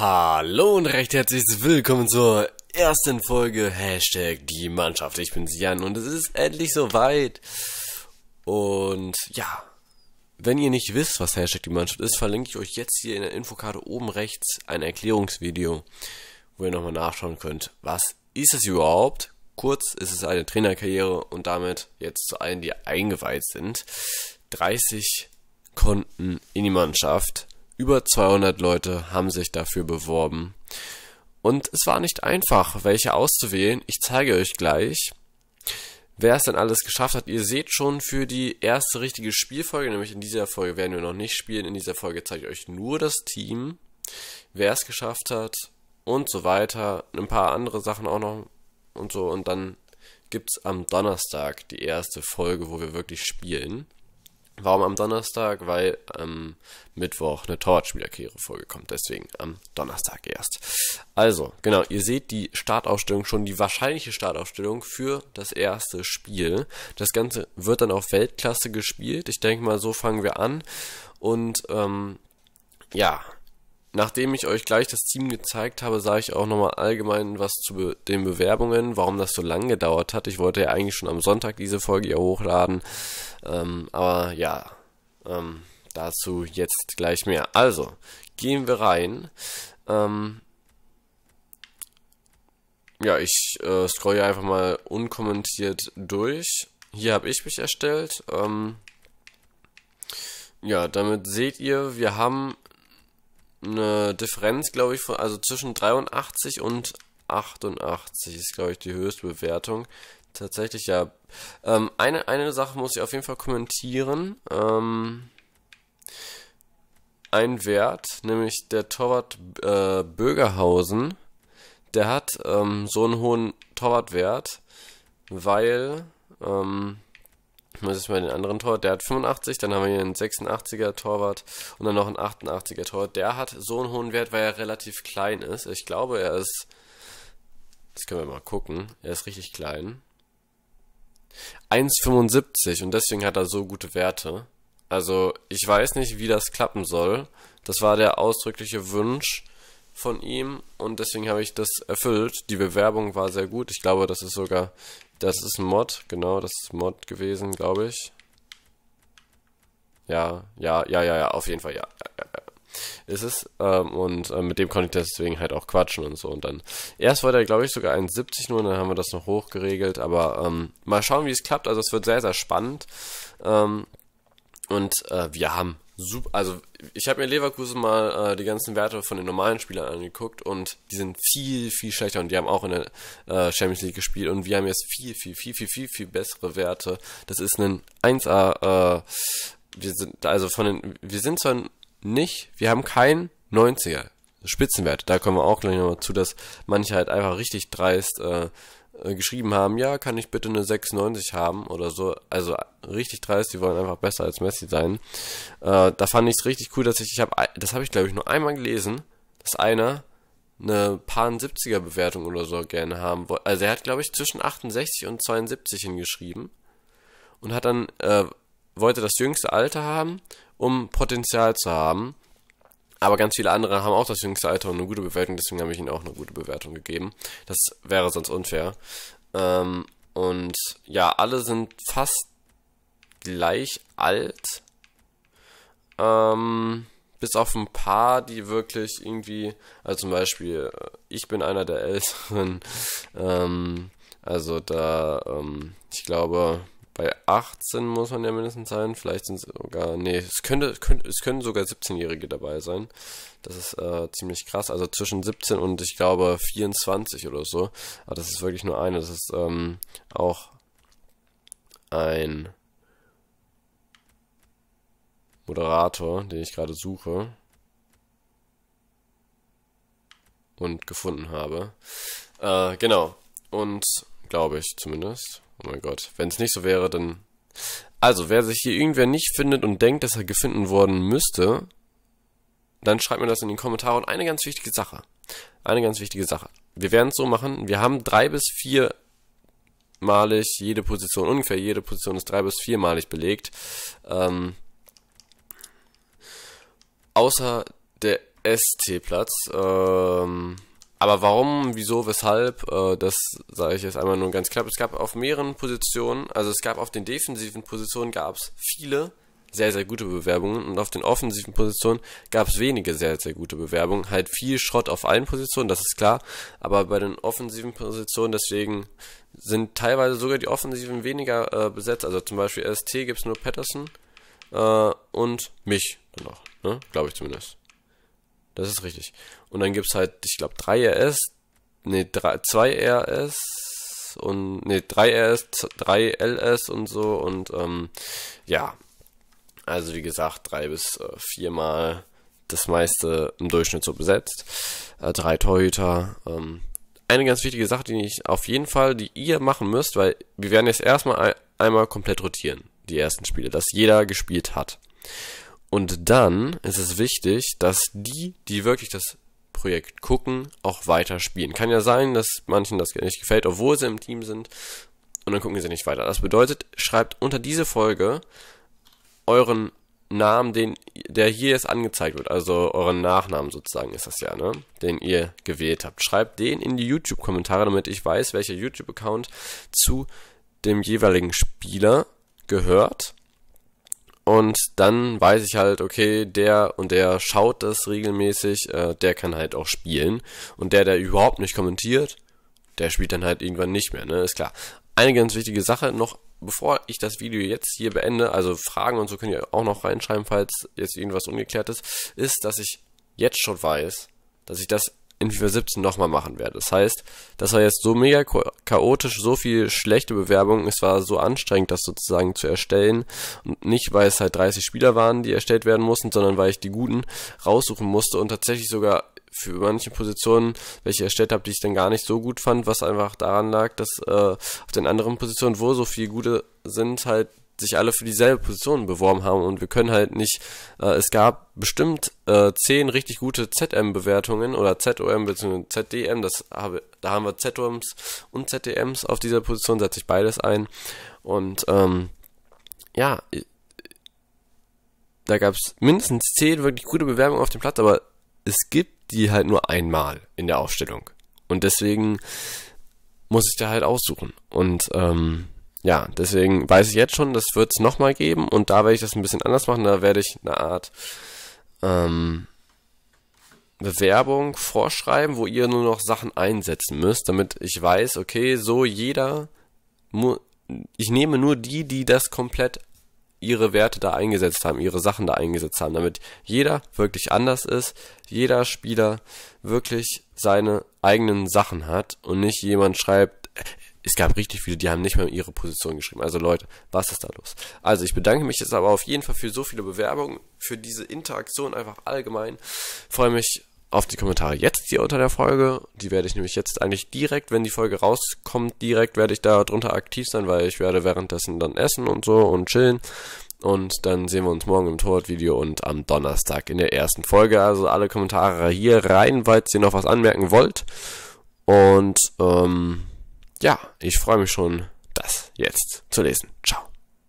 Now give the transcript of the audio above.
Hallo und recht herzlich willkommen zur ersten Folge Hashtag die Mannschaft. Ich bin Sian und es ist endlich soweit. Und ja, wenn ihr nicht wisst, was Hashtag die Mannschaft ist, verlinke ich euch jetzt hier in der Infokarte oben rechts ein Erklärungsvideo, wo ihr nochmal nachschauen könnt, was ist es überhaupt? Kurz ist es eine Trainerkarriere und damit jetzt zu allen, die eingeweiht sind. 30 Konten in die Mannschaft über 200 Leute haben sich dafür beworben. Und es war nicht einfach, welche auszuwählen. Ich zeige euch gleich, wer es dann alles geschafft hat. Ihr seht schon für die erste richtige Spielfolge, nämlich in dieser Folge werden wir noch nicht spielen. In dieser Folge zeige ich euch nur das Team, wer es geschafft hat und so weiter. Ein paar andere Sachen auch noch und so. Und dann gibt's am Donnerstag die erste Folge, wo wir wirklich spielen. Warum am Donnerstag? Weil am ähm, Mittwoch eine Torwartspielerkehre vorgekommt. Deswegen am Donnerstag erst. Also, genau, ihr seht die Startausstellung schon, die wahrscheinliche Startausstellung für das erste Spiel. Das Ganze wird dann auf Weltklasse gespielt. Ich denke mal, so fangen wir an. Und ähm, ja, Nachdem ich euch gleich das Team gezeigt habe, sage ich auch nochmal allgemein was zu den Bewerbungen, warum das so lang gedauert hat. Ich wollte ja eigentlich schon am Sonntag diese Folge hier hochladen, ähm, aber ja, ähm, dazu jetzt gleich mehr. Also, gehen wir rein. Ähm, ja, ich äh, scrolle einfach mal unkommentiert durch. Hier habe ich mich erstellt. Ähm, ja, damit seht ihr, wir haben eine Differenz, glaube ich, von, also zwischen 83 und 88 ist, glaube ich, die höchste Bewertung. Tatsächlich, ja. Ähm, eine, eine Sache muss ich auf jeden Fall kommentieren. Ähm, ein Wert, nämlich der Torwart äh, Bögerhausen, der hat ähm, so einen hohen Torwartwert, weil ähm, ich muss jetzt mal den anderen Torwart, der hat 85, dann haben wir hier einen 86er Torwart und dann noch einen 88er Torwart. Der hat so einen hohen Wert, weil er relativ klein ist. Ich glaube, er ist. Das können wir mal gucken. Er ist richtig klein. 1,75 und deswegen hat er so gute Werte. Also, ich weiß nicht, wie das klappen soll. Das war der ausdrückliche Wunsch von ihm und deswegen habe ich das erfüllt. Die Bewerbung war sehr gut. Ich glaube, das ist sogar, das ist ein Mod, genau, das ist Mod gewesen, glaube ich. Ja, ja, ja, ja, ja, auf jeden Fall, ja. ja, ja, ja. Ist es, ähm, und äh, mit dem konnte ich deswegen halt auch quatschen und so. Und dann, erst wollte er, glaube ich, sogar 71 nur, und dann haben wir das noch hoch geregelt. Aber ähm, mal schauen, wie es klappt. Also, es wird sehr, sehr spannend. Ähm, und äh, wir haben super. Also, ich habe mir Leverkusen mal äh, die ganzen Werte von den normalen Spielern angeguckt und die sind viel, viel schlechter und die haben auch in der äh, Champions League gespielt und wir haben jetzt viel, viel, viel, viel, viel, viel bessere Werte. Das ist ein 1A. Äh, wir sind, also von den, wir sind zwar nicht, wir haben keinen 90er. Spitzenwert. Da kommen wir auch gleich nochmal zu, dass manche halt einfach richtig dreist äh, äh, geschrieben haben, ja, kann ich bitte eine 96 haben oder so. Also richtig dreist, die wollen einfach besser als Messi sein. Äh, da fand ich es richtig cool, dass ich, ich habe, das habe ich glaube ich nur einmal gelesen, dass einer eine paar 70er Bewertung oder so gerne haben wollte. Also er hat glaube ich zwischen 68 und 72 hingeschrieben und hat dann äh, wollte das jüngste Alter haben, um Potenzial zu haben. Aber ganz viele andere haben auch das jüngste Alter und eine gute Bewertung, deswegen habe ich ihnen auch eine gute Bewertung gegeben. Das wäre sonst unfair. Ähm, und ja, alle sind fast gleich alt. Ähm, bis auf ein paar, die wirklich irgendwie, also zum Beispiel, äh, ich bin einer der Älteren. Ähm, also da, ähm, ich glaube, bei 18 muss man ja mindestens sein. Vielleicht sind es sogar, nee, es könnte, könnte es können sogar 17-Jährige dabei sein. Das ist äh, ziemlich krass. Also zwischen 17 und ich glaube 24 oder so. Aber das ist wirklich nur eine. Das ist ähm, auch ein Moderator, den ich gerade suche und gefunden habe. Äh, genau. Und glaube ich zumindest. Oh mein Gott, wenn es nicht so wäre, dann... Also, wer sich hier irgendwer nicht findet und denkt, dass er gefunden worden müsste, dann schreibt mir das in die Kommentare. Und eine ganz wichtige Sache. Eine ganz wichtige Sache. Wir werden es so machen, wir haben drei bis vier malig jede Position, ungefähr jede Position ist drei bis viermalig belegt. Ähm, außer der ST-Platz. Ähm, aber warum, wieso, weshalb, äh, das sage ich jetzt einmal nur ganz knapp. Es gab auf mehreren Positionen, also es gab auf den defensiven Positionen gab es viele sehr, sehr gute Bewerbungen und auf den offensiven Positionen gab es wenige sehr, sehr gute Bewerbungen. Halt viel Schrott auf allen Positionen, das ist klar, aber bei den offensiven Positionen, deswegen sind teilweise sogar die Offensiven weniger äh, besetzt. Also zum Beispiel ST gibt es nur Patterson äh, und mich noch, ne? glaube ich zumindest. Das ist richtig. Und dann gibt es halt, ich glaube, 3 RS, ne, 2 RS und, ne, 3 RS, 3 LS und so und, ähm, ja. Also, wie gesagt, drei bis äh, viermal das meiste im Durchschnitt so besetzt. Äh, drei Torhüter. Ähm, eine ganz wichtige Sache, die ich auf jeden Fall, die ihr machen müsst, weil wir werden jetzt erstmal einmal komplett rotieren, die ersten Spiele, dass jeder gespielt hat. Und dann ist es wichtig, dass die, die wirklich das Projekt gucken, auch weiter spielen. Kann ja sein, dass manchen das nicht gefällt, obwohl sie im Team sind. Und dann gucken sie nicht weiter. Das bedeutet, schreibt unter diese Folge euren Namen, den, der hier jetzt angezeigt wird, also euren Nachnamen sozusagen ist das ja, ne? Den ihr gewählt habt. Schreibt den in die YouTube-Kommentare, damit ich weiß, welcher YouTube-Account zu dem jeweiligen Spieler gehört und dann weiß ich halt, okay, der und der schaut das regelmäßig, äh, der kann halt auch spielen. Und der, der überhaupt nicht kommentiert, der spielt dann halt irgendwann nicht mehr, ne? Ist klar. Eine ganz wichtige Sache noch, bevor ich das Video jetzt hier beende, also Fragen und so könnt ihr auch noch reinschreiben, falls jetzt irgendwas ungeklärt ist, ist, dass ich jetzt schon weiß, dass ich das in FIFA 17 nochmal machen werde. Das heißt, das war jetzt so mega chaotisch, so viel schlechte Bewerbung, es war so anstrengend, das sozusagen zu erstellen. Und nicht, weil es halt 30 Spieler waren, die erstellt werden mussten, sondern weil ich die guten raussuchen musste und tatsächlich sogar für manche Positionen, welche erstellt habe, die ich dann gar nicht so gut fand, was einfach daran lag, dass äh, auf den anderen Positionen, wo so viel gute sind, halt sich alle für dieselbe Position beworben haben und wir können halt nicht, äh, es gab bestimmt äh, zehn richtig gute ZM-Bewertungen oder ZOM bzw. ZDM, das habe, da haben wir ZOMs und ZDMs auf dieser Position, setze ich beides ein und ähm, ja, da gab es mindestens zehn wirklich gute Bewerbungen auf dem Platz, aber es gibt die halt nur einmal in der Aufstellung und deswegen muss ich da halt aussuchen und ähm, ja, deswegen weiß ich jetzt schon, das wird es nochmal geben und da werde ich das ein bisschen anders machen. Da werde ich eine Art ähm, Bewerbung vorschreiben, wo ihr nur noch Sachen einsetzen müsst, damit ich weiß, okay, so jeder, ich nehme nur die, die das komplett ihre Werte da eingesetzt haben, ihre Sachen da eingesetzt haben, damit jeder wirklich anders ist, jeder Spieler wirklich seine eigenen Sachen hat und nicht jemand schreibt, es gab richtig viele, die haben nicht mal ihre Position geschrieben. Also Leute, was ist da los? Also ich bedanke mich jetzt aber auf jeden Fall für so viele Bewerbungen, für diese Interaktion einfach allgemein. Freue mich auf die Kommentare jetzt hier unter der Folge. Die werde ich nämlich jetzt eigentlich direkt, wenn die Folge rauskommt, direkt werde ich da drunter aktiv sein, weil ich werde währenddessen dann essen und so und chillen. Und dann sehen wir uns morgen im Torwart-Video und am Donnerstag in der ersten Folge. Also alle Kommentare hier rein, falls ihr noch was anmerken wollt. Und ähm, ja, ich freue mich schon, das jetzt zu lesen. Ciao.